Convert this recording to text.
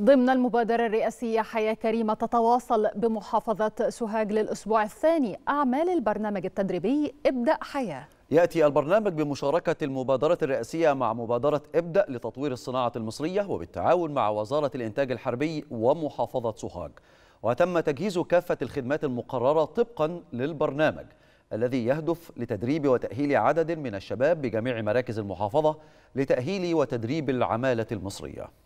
ضمن المبادرة الرئاسية حياة كريمة تتواصل بمحافظة سوهاج للأسبوع الثاني أعمال البرنامج التدريبي ابدأ حياة يأتي البرنامج بمشاركة المبادرة الرئاسية مع مبادرة ابدأ لتطوير الصناعة المصرية وبالتعاون مع وزارة الإنتاج الحربي ومحافظة سوهاج وتم تجهيز كافة الخدمات المقررة طبقا للبرنامج الذي يهدف لتدريب وتأهيل عدد من الشباب بجميع مراكز المحافظة لتأهيل وتدريب العمالة المصرية